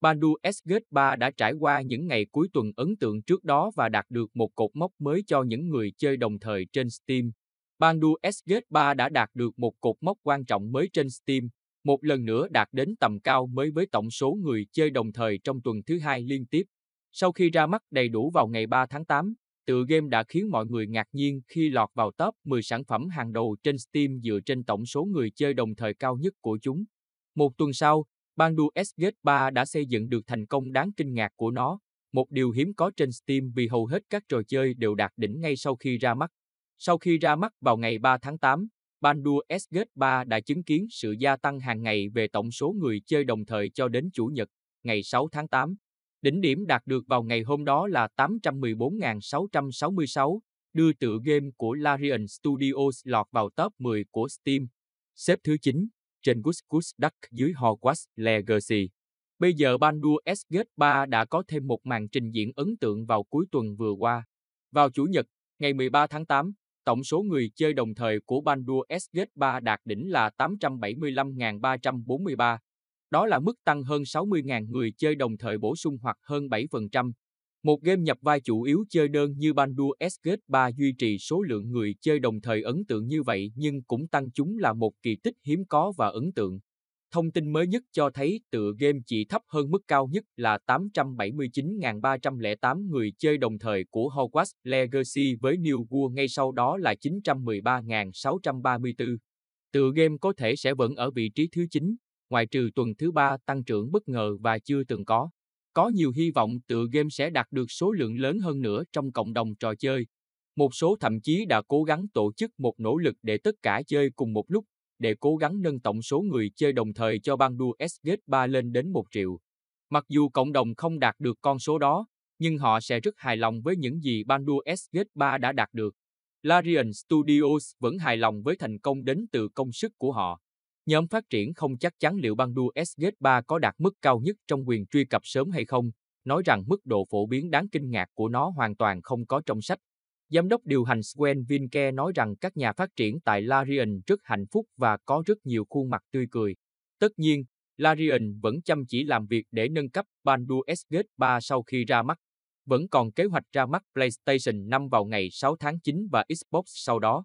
Bandu SG3 đã trải qua những ngày cuối tuần ấn tượng trước đó và đạt được một cột mốc mới cho những người chơi đồng thời trên Steam. Bandu SG3 đã đạt được một cột mốc quan trọng mới trên Steam, một lần nữa đạt đến tầm cao mới với tổng số người chơi đồng thời trong tuần thứ hai liên tiếp. Sau khi ra mắt đầy đủ vào ngày 3 tháng 8, tựa game đã khiến mọi người ngạc nhiên khi lọt vào top 10 sản phẩm hàng đầu trên Steam dựa trên tổng số người chơi đồng thời cao nhất của chúng. Một tuần sau, Bandu SG3 đã xây dựng được thành công đáng kinh ngạc của nó, một điều hiếm có trên Steam vì hầu hết các trò chơi đều đạt đỉnh ngay sau khi ra mắt. Sau khi ra mắt vào ngày 3 tháng 8, Bandur SG3 đã chứng kiến sự gia tăng hàng ngày về tổng số người chơi đồng thời cho đến Chủ nhật, ngày 6 tháng 8. Đỉnh điểm đạt được vào ngày hôm đó là 814.666, đưa tựa game của Larian Studios lọt vào top 10 của Steam. Xếp thứ 9 trên Guskus Duck dưới Hogwarts Legacy. Bây giờ Baldur's Gate 3 đã có thêm một màn trình diễn ấn tượng vào cuối tuần vừa qua. Vào Chủ nhật, ngày 13 tháng 8, tổng số người chơi đồng thời của Baldur's Gate 3 đạt đỉnh là 875.343. Đó là mức tăng hơn 60.000 người chơi đồng thời bổ sung hoặc hơn 7% một game nhập vai chủ yếu chơi đơn như Bandur Escape 3 duy trì số lượng người chơi đồng thời ấn tượng như vậy nhưng cũng tăng chúng là một kỳ tích hiếm có và ấn tượng. Thông tin mới nhất cho thấy tựa game chỉ thấp hơn mức cao nhất là 879.308 người chơi đồng thời của Hogwarts Legacy với New World ngay sau đó là 913.634. Tựa game có thể sẽ vẫn ở vị trí thứ 9, ngoại trừ tuần thứ 3 tăng trưởng bất ngờ và chưa từng có có nhiều hy vọng tựa game sẽ đạt được số lượng lớn hơn nữa trong cộng đồng trò chơi. Một số thậm chí đã cố gắng tổ chức một nỗ lực để tất cả chơi cùng một lúc, để cố gắng nâng tổng số người chơi đồng thời cho bang đua Esgate 3 lên đến 1 triệu. Mặc dù cộng đồng không đạt được con số đó, nhưng họ sẽ rất hài lòng với những gì bang đua Esgate 3 đã đạt được. Larian Studios vẫn hài lòng với thành công đến từ công sức của họ. Nhóm phát triển không chắc chắn liệu băng đua SG3 có đạt mức cao nhất trong quyền truy cập sớm hay không, nói rằng mức độ phổ biến đáng kinh ngạc của nó hoàn toàn không có trong sách. Giám đốc điều hành Sven Vinke nói rằng các nhà phát triển tại Larian rất hạnh phúc và có rất nhiều khuôn mặt tươi cười. Tất nhiên, Larian vẫn chăm chỉ làm việc để nâng cấp Bandu SG3 sau khi ra mắt. Vẫn còn kế hoạch ra mắt PlayStation 5 vào ngày 6 tháng 9 và Xbox sau đó.